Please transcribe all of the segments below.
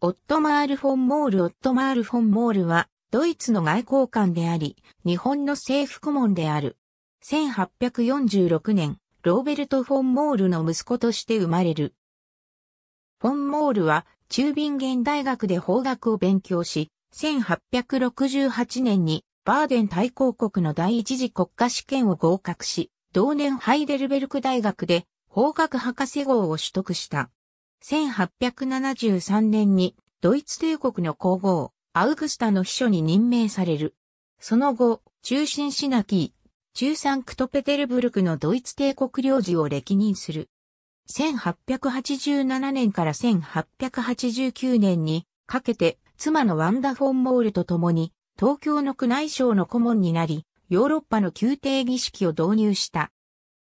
オットマール・フォン・モール・オットマール・フォン・モールは、ドイツの外交官であり、日本の政府顧問である。1846年、ローベルト・フォン・モールの息子として生まれる。フォン・モールは、中ゲン大学で法学を勉強し、1868年に、バーデン大公国の第一次国家試験を合格し、同年ハイデルベルク大学で、法学博士号を取得した。1873年にドイツ帝国の皇后、アウグスタの秘書に任命される。その後、中心シナキー、中産クトペテルブルクのドイツ帝国領事を歴任する。1887年から1889年にかけて妻のワンダ・フォン・モールと共に東京の宮内省の顧問になり、ヨーロッパの宮廷儀式を導入した。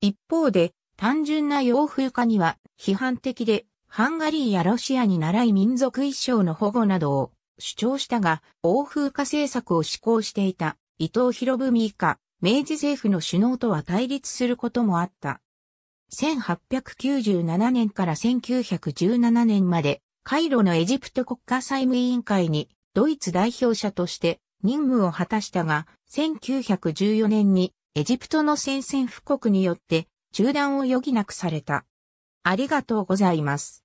一方で単純な洋風化には批判的でハンガリーやロシアに習い民族衣装の保護などを主張したが、欧風化政策を施行していた伊藤博文以下、明治政府の首脳とは対立することもあった。1897年から1917年まで、カイロのエジプト国家債務委員会にドイツ代表者として任務を果たしたが、1914年にエジプトの宣戦布告によって中断を余儀なくされた。ありがとうございます。